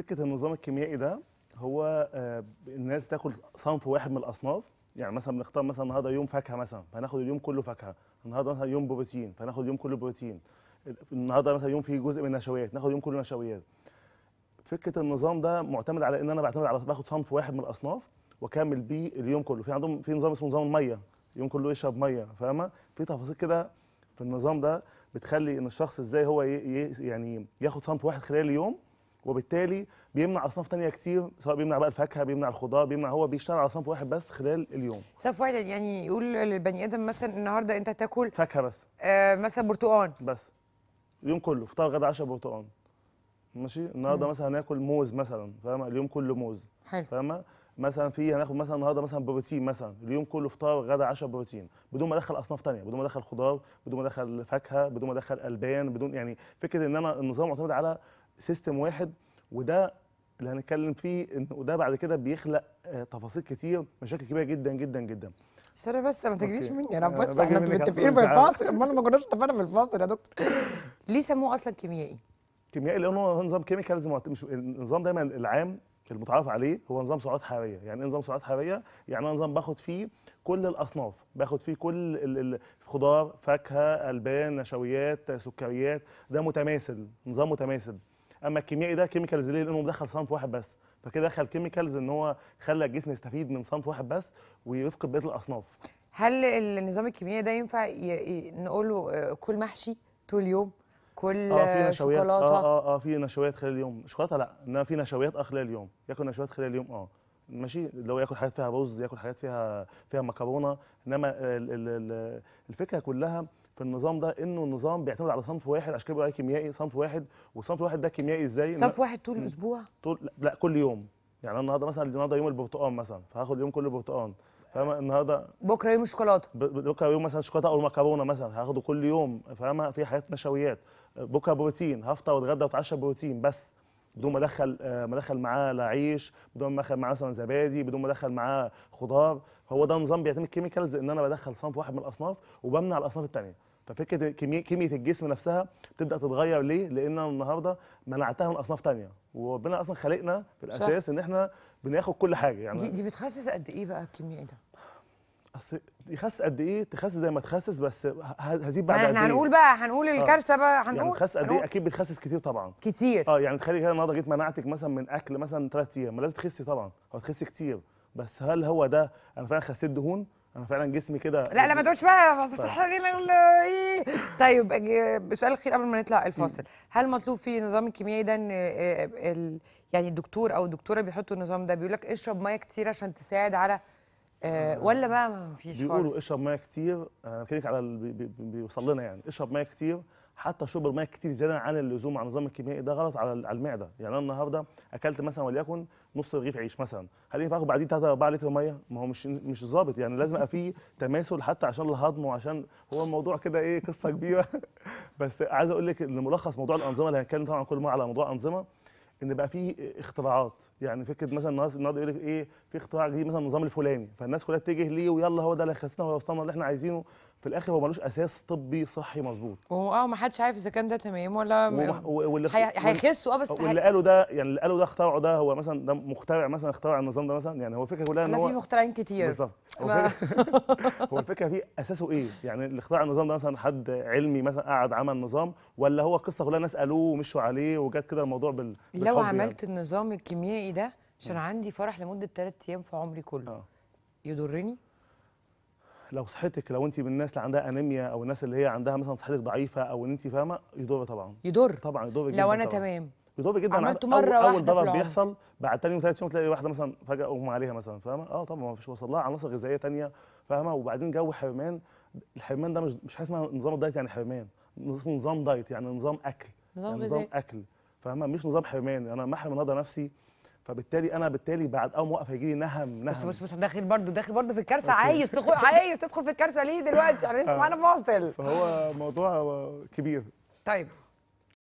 فكره النظام الكيميائي ده هو آه، الناس بتاكل صنف واحد من الاصناف يعني مثلا بنختار مثلا النهارده يوم فاكهه مثلا فناخد اليوم كله فاكهه النهارده مثلا يوم بروتين فناخد اليوم كله بروتين النهارده مثلا يوم فيه جزء من النشويات ناخد يوم كله نشويات فكره النظام ده معتمد على ان انا بعتمد على باخد صنف واحد من الاصناف واكمل بيه اليوم كله في عندهم في نظام اسمه نظام الميه اليوم كله يشرب ميه فاهمه في تفاصيل كده في النظام ده بتخلي ان الشخص ازاي هو يعني ياخد صنف واحد خلال اليوم وبالتالي بيمنع اصناف تانية كتير سواء بيمنع بقى الفاكهه بيمنع الخضار بيمنع هو بيشتغل على صنف واحد بس خلال اليوم صنف واحد يعني يقول للبني ادم مثلا النهارده انت تاكل فاكهه بس آه مثلا برتقان بس اليوم كله فطار غدا عشاء برتقان ماشي النهارده مثلا هناكل موز مثلا فاهمه اليوم كله موز حلو فاهمه مثلا في هناخد مثلا النهارده مثلا بروتين مثلا اليوم كله فطار غدا عشاء بروتين بدون ما ادخل اصناف ثانيه بدون ما ادخل خضار بدون ما ادخل فاكهه بدون ما ادخل البان بدون يعني فكره ان انا النظام معتمد على سيستم واحد وده اللي هنتكلم فيه ان وده بعد كده بيخلق آه، تفاصيل كتير مشاكل كبيره جدا جدا جدا سوري بس ما تجريش مني انا بس احنا متفقين في الفاصل امال ما كناش اتفقنا في الفاصل يا دكتور ليه سموه اصلا كيميائي؟ كيميائي لانه هو نظام كيميكالز مش النظام دايما العام المتعارف عليه هو نظام سعرات حراريه يعني ايه نظام سعرات حراريه يعني انا نظام باخد فيه كل الاصناف باخد فيه كل الخضار فاكهه البان نشويات سكريات ده متماثل نظام متماثل اما الكيميائي ده كيميكالز ليه لانه مدخل صنف واحد بس فكده دخل كيميكالز ان هو خلى الجسم يستفيد من صنف واحد بس ويفقد بقيه الاصناف هل النظام الكيميائي ده ينفع ي... نقوله آه، كل محشي طول اليوم كل آه, آه، شوكولاته اه اه اه في نشويات خلال اليوم شوكولاته لا انما في نشويات اه خلال اليوم ياكل نشويات خلال اليوم اه ماشي لو ياكل حاجات فيها رز ياكل حاجات فيها فيها مكرونه انما الفكره كلها في النظام ده انه النظام بيعتمد على صنف واحد عشان كده كيميائي صنف واحد والصنف الواحد ده كيميائي ازاي صنف واحد طول الاسبوع طول لا كل يوم يعني انا النهارده مثلا النهارده يوم البرتقال مثلا فهاخد يوم كله برتقال فاهمه النهارده بكره يوم الشوكولاته بكره يوم مثلا شوكولاته او مكرونه مثلا هاخده كل يوم فاهمه في حاجات نشويات بكره بروتين هفطر واتغدى واتعشى بروتين بس بدون ما ادخل آه، ما ادخل معاه لا عيش بدون ما ادخل معاه مثلا زبادي بدون ما ادخل معاه خضار هو ده نظام بيعتمد كيميكالز ان انا بدخل صنف واحد من الاصناف وبمنع الاصناف الثانيه ففكره كميه الجسم نفسها بتبدا تتغير ليه؟ لان انا النهارده منعتها من اصناف ثانيه وربنا اصلا خلقنا في الاساس صح. ان احنا بناخد كل حاجه يعني دي, دي بتخسس قد ايه بقى الكميه ده؟ اصل يخس قد ايه تخس زي ما تخسس بس هزيد بعد قد احنا إيه؟ هنقول بقى هنقول آه. الكارثه بقى يعني هنقول يعني تخس قد ايه اكيد بتخسس كتير طبعا كتير اه يعني تخيلي كده النهارده جيت منعتك مثلا من اكل مثلا ثلاث ايام ما لازم تخسي طبعا هو تخسي كتير بس هل هو ده انا فعلا خسيت دهون انا فعلا جسمي كده لا لا ما تقولش بقى هتحرق لنا ايه طيب سؤال اخير قبل ما نطلع الفاصل هل مطلوب في نظام الكيميائي ده ان آه، آه، يعني الدكتور او الدكتوره بيحطوا النظام ده بيقول لك اشرب ميه كتير عشان تساعد على آه، آه، ولا بقى ما فيش بيقولوا اشرب ميه كتير انا بكلمك على اللي بيوصل لنا يعني اشرب ميه كتير حتى شرب الميه كتير زياده عن اللزوم على النظام الكيميائي ده غلط على على المعده يعني انا النهارده اكلت مثلا وليكن نص رغيف عيش مثلا هل ينفع اخد بعديه 3 4 لتر ميه ما هو مش مش ظابط يعني لازم يبقى فيه تماثل حتى عشان الهضم وعشان هو الموضوع كده ايه قصه كبيره بس عايز اقول لك ان ملخص موضوع الانظمه اللي هنتكلم طبعا كل مره على موضوع الانظمه ان بقى في اختراعات يعني فكره مثلا النهارده يقول لك ايه في اختراع جديد مثلا النظام الفلاني فالناس كلها تتجه ليه ويلا هو ده اللي هيخسنا هو اللي احنا عايزينه في الاخر هو ملوش اساس طبي صحي مظبوط وهو اه ما حدش عارف اذا كان ده تمام ولا هيخسوا اه بس واللي قالوا ده يعني اللي قالوا ده اخترعه ده هو مثلا ده مخترع مثلا اخترع النظام ده مثلا يعني هو الفكره كلها ان هو في مخترعين كتير بالظبط هو, هو الفكره في اساسه ايه يعني اللي اخترع النظام ده مثلا حد علمي مثلا قعد عمل نظام ولا هو قصه كلها ناس قالوه ومشوا عليه وجت كده الموضوع بال لو يعني؟ عملت يعني. النظام الكيميائي ده عشان عندي فرح لمده 3 ايام في عمري كله آه. يضرني لو صحتك لو انت من الناس اللي عندها انيميا او الناس اللي هي عندها مثلا صحتك ضعيفه او ان انت فاهمه يضر طبعا يضر طبعا يضر جدا لو انا طبعاً. تمام يضر جدا عملته مره أول واحده اول ضرر بيحصل بعد تاني وثالث يوم تلاقي واحده مثلا فجاه اغمى عليها مثلا فاهمه اه طبعا ما فيش وصل لها عناصر غذائيه ثانيه فاهمه وبعدين جو حرمان الحرمان ده مش مش حاسس اسمها نظام الدايت يعني حرمان اسمه نظام دايت يعني نظام اكل نظام, يعني نظام اكل فاهمه مش نظام حرمان انا محرم النهارده نفسي فبالتالي انا بالتالي بعد اول موقف هيجي لي نهم نهم بس بس داخل برضه داخل برضه في الكارثه عايز تخو... عايز تدخل في الكارثه ليه دلوقتي احنا لسه آه. معانا فاصل فهو موضوع كبير طيب